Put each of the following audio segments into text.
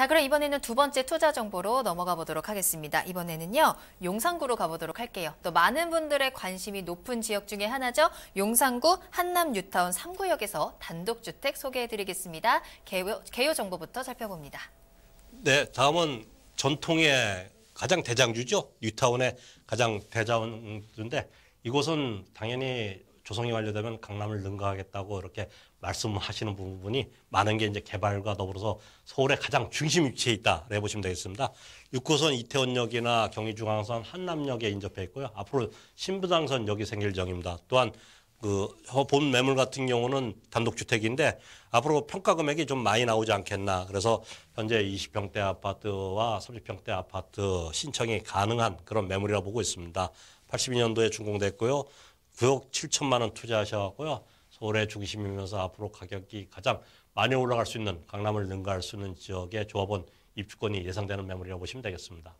자, 그럼 이번에는 두 번째 투자 정보로 넘어가 보도록 하겠습니다. 이번에는요, 용산구로 가보도록 할게요. 또 많은 분들의 관심이 높은 지역 중에 하나죠. 용산구 한남 뉴타운 3구역에서 단독주택 소개해드리겠습니다. 개요, 개요 정보부터 살펴봅니다. 네, 다음은 전통의 가장 대장주죠. 뉴타운의 가장 대장주인데 이곳은 당연히 조성이 완료되면 강남을 능가하겠다고 이렇게 말씀하시는 부분이 많은 게 이제 개발과 더불어서 서울의 가장 중심 위치에 있다. 해보시면 되겠습니다. 6호선 이태원역이나 경의중앙선 한남역에 인접해 있고요. 앞으로 신부당선 역이 생길 정입니다. 또한 그 본 매물 같은 경우는 단독주택인데 앞으로 평가 금액이 좀 많이 나오지 않겠나 그래서 현재 20평대 아파트와 30평대 아파트 신청이 가능한 그런 매물이라 고 보고 있습니다. 82년도에 준공됐고요. 9억 7천만 원투자하셔가지고요 서울의 중심이면서 앞으로 가격이 가장 많이 올라갈 수 있는 강남을 능가할 수 있는 지역의 조합원 입주권이 예상되는 매물이라고 보시면 되겠습니다.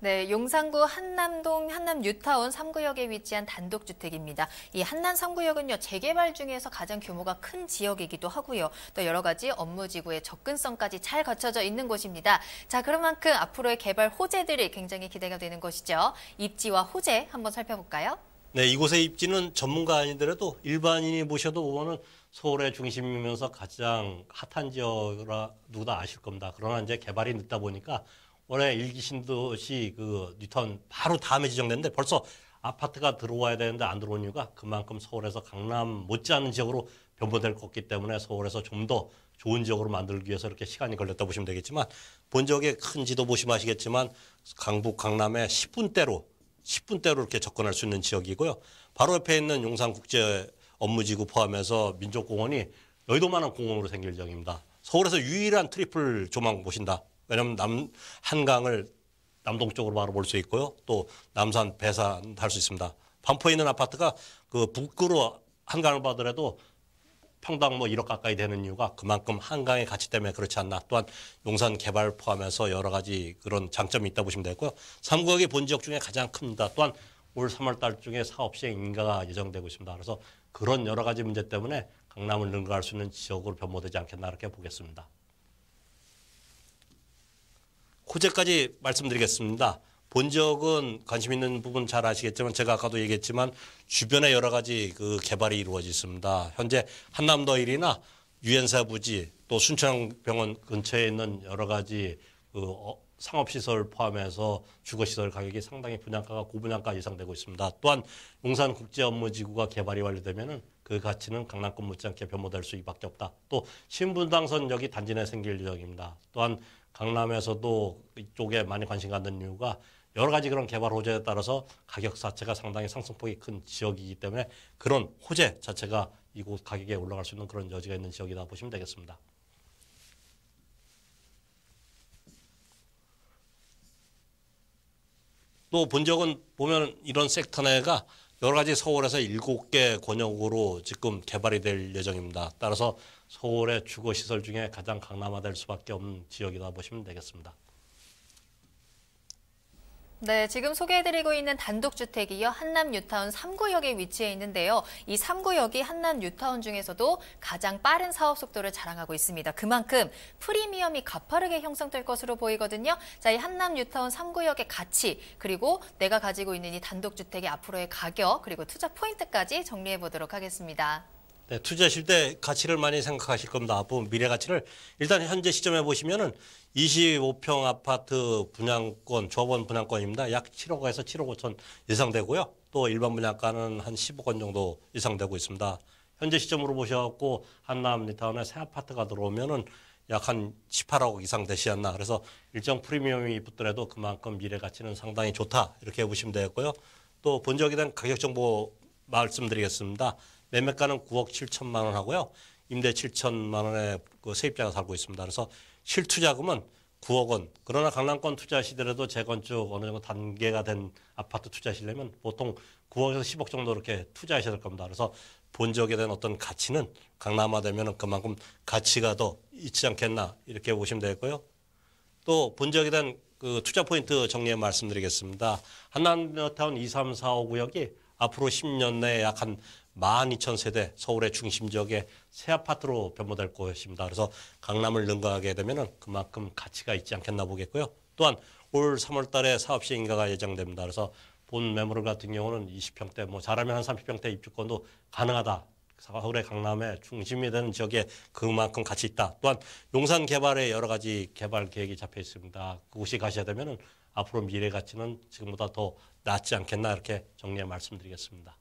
네, 용산구 한남동 한남 뉴타운 3구역에 위치한 단독주택입니다. 이 한남 3구역은요, 재개발 중에서 가장 규모가 큰 지역이기도 하고요. 또 여러 가지 업무지구의 접근성까지 잘 갖춰져 있는 곳입니다. 자, 그런 만큼 앞으로의 개발 호재들이 굉장히 기대가 되는 것이죠. 입지와 호재 한번 살펴볼까요? 네, 이곳의 입지는 전문가 아니더라도 일반인이 보셔도 보면은 서울의 중심이면서 가장 핫한 지역이라 누구나 아실 겁니다. 그러나 이제 개발이 늦다 보니까 원래 일기 신도시 그 뉴턴 바로 다음에 지정됐는데 벌써 아파트가 들어와야 되는데 안 들어온 이유가 그만큼 서울에서 강남 못지않은 지역으로 변모될 것기 때문에 서울에서 좀 더 좋은 지역으로 만들기 위해서 이렇게 시간이 걸렸다 보시면 되겠지만 본 지역의 큰 지도 보시면 아시겠지만 강북 강남의 10분대로 10분대로 이렇게 접근할 수 있는 지역이고요. 바로 옆에 있는 용산국제 업무지구 포함해서 민족공원이 여의도만한 공원으로 생길 예정입니다. 서울에서 유일한 트리플 조망 보신다. 왜냐하면 남 한강을 남동쪽으로 바로 볼 수 있고요. 또 남산 배산 할수 있습니다. 반포에 있는 아파트가 그 북구로 한강을 봐더라도 평당 뭐 1억 가까이 되는 이유가 그만큼 한강의 가치 때문에 그렇지 않나. 또한 용산 개발 포함해서 여러 가지 그런 장점이 있다 보시면 되고요. 3구역이 본 지역 중에 가장 큽니다. 또한 올 3월 달 중에 사업 시행 인가가 예정되고 있습니다. 그래서 그런 여러 가지 문제 때문에 강남을 능가할 수 있는 지역으로 변모되지 않겠나 이렇게 보겠습니다. 호재까지 말씀드리겠습니다. 본 적은 관심 있는 부분 잘 아시겠지만 제가 아까도 얘기했지만 주변에 여러 가지 그 개발이 이루어지 있습니다. 현재 한남도 일이나 유엔사 부지 또 순천병원 근처에 있는 여러 가지 그 어, 상업시설 포함해서 주거시설 가격이 상당히 분양가가 고분양가 예상되고 있습니다. 또한 용산국제업무지구가 개발이 완료되면 그 가치는 강남권 못지않게 변모될 수 밖에 없다. 또 신분당선역이 단지 내 생길 예정입니다. 또한 강남에서도 이쪽에 많이 관심 갖는 이유가 여러 가지 그런 개발 호재에 따라서 가격 자체가 상당히 상승폭이 큰 지역이기 때문에 그런 호재 자체가 이곳 가격에 올라갈 수 있는 그런 여지가 있는 지역이다 보시면 되겠습니다. 또 본적은 보면 이런 섹터 내가 여러 가지 서울에서 일곱 개 권역으로 지금 개발이 될 예정입니다. 따라서 서울의 주거 시설 중에 가장 강남화될 수밖에 없는 지역이다 보시면 되겠습니다. 네, 지금 소개해드리고 있는 단독주택이요. 한남 뉴타운 3구역에 위치해 있는데요. 이 3구역이 한남 뉴타운 중에서도 가장 빠른 사업 속도를 자랑하고 있습니다. 그만큼 프리미엄이 가파르게 형성될 것으로 보이거든요. 자, 이 한남 뉴타운 3구역의 가치, 그리고 내가 가지고 있는 이 단독주택의 앞으로의 가격, 그리고 투자 포인트까지 정리해 보도록 하겠습니다. 네, 투자하실 때 가치를 많이 생각하실 겁니다. 앞으로 미래 가치를 일단 현재 시점에 보시면은 25평 아파트 분양권, 조합원 분양권입니다. 약 7억에서 7억 5천 예상되고요. 또 일반 분양가는 한1 5억 정도 예상되고 있습니다. 현재 시점으로 보셔갖고 한남 리타운에 새 아파트가 들어오면은 약 한 18억 이상 되지 않나. 그래서 일정 프리미엄이 붙더라도 그만큼 미래 가치는 상당히 좋다. 이렇게 보시면 되겠고요. 또 본적에 대한 가격 정보 말씀드리겠습니다. 매매가는 9억 7천만 원 하고요. 임대 7천만 원에 그 세입자가 살고 있습니다. 그래서 실투자금은 9억 원. 그러나 강남권 투자시더라도 재건축 어느 정도 단계가 된 아파트 투자하시려면 보통 9억에서 10억 정도 이렇게 투자하셔야 될 겁니다. 그래서 본적에 대한 어떤 가치는 강남화되면 그만큼 가치가 더 있지 않겠나 이렇게 보시면 되겠고요. 또 본적에 대한 그 투자 포인트 정리에 말씀드리겠습니다. 한남타운 2345 구역이 앞으로 10년 내에 약한 12,000세대 서울의 중심 지역에 새 아파트로 변모될 것입니다. 그래서 강남을 능가하게 되면 그만큼 가치가 있지 않겠나 보겠고요. 또한 올 3월 달에 사업 시행가가 예정됩니다. 그래서 본 매물 같은 경우는 20평대 뭐 잘하면 한 30평대 입주권도 가능하다. 서울의 강남의 중심이 되는 지역에 그만큼 가치 있다. 또한 용산 개발에 여러 가지 개발 계획이 잡혀 있습니다. 그곳이 가셔야 되면 앞으로 미래 가치는 지금보다 더 낫지 않겠나 이렇게 정리해 말씀드리겠습니다.